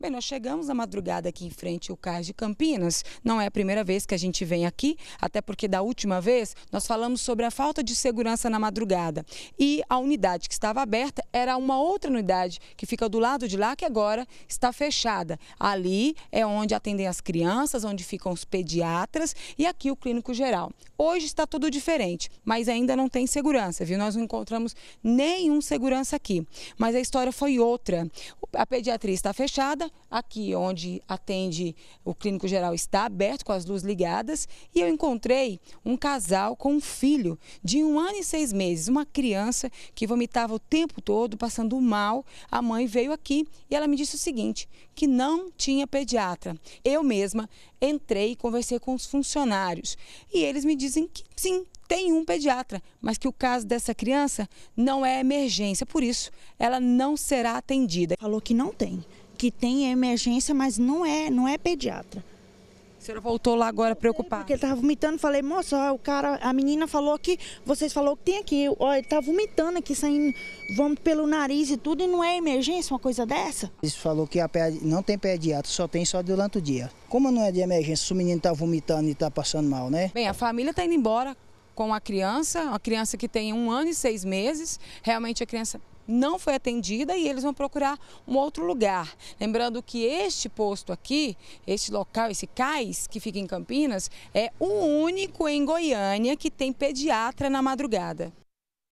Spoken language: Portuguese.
Bem, nós chegamos à madrugada aqui em frente ao Cais de Campinas. Não é a primeira vez que a gente vem aqui, até porque da última vez nós falamos sobre a falta de segurança na madrugada. E a unidade que estava aberta era uma outra unidade que fica do lado de lá, que agora está fechada. Ali é onde atendem as crianças, onde ficam os pediatras e aqui o clínico geral. Hoje está tudo diferente, mas ainda não tem segurança, viu? Nós não encontramos nenhum segurança aqui. Mas a história foi outra. A pediatria está fechada, Aqui onde atende o clínico geral está aberto com as luzes ligadas e eu encontrei um casal com um filho de um ano e seis meses, uma criança que vomitava o tempo todo, passando mal. A mãe veio aqui e ela me disse o seguinte, que não tinha pediatra. Eu mesma entrei e conversei com os funcionários e eles me dizem que sim, tem um pediatra, mas que o caso dessa criança não é emergência, por isso ela não será atendida. Falou que não tem que tem emergência, mas não é, não é pediatra. A senhora voltou lá agora preocupada. Porque ele estava vomitando, falei, moça, o cara, a menina falou que, vocês falou que tem aqui, ó, ele está vomitando aqui, saindo vômito pelo nariz e tudo, e não é emergência uma coisa dessa? Eles falou que a, não tem pediatra, só tem só durante o dia. Como não é de emergência, se o menino está vomitando e está passando mal, né? Bem, a família está indo embora, com a criança, uma criança que tem um ano e seis meses. Realmente a criança não foi atendida e eles vão procurar um outro lugar. Lembrando que este posto aqui, este local, esse cais que fica em Campinas, é o único em Goiânia que tem pediatra na madrugada.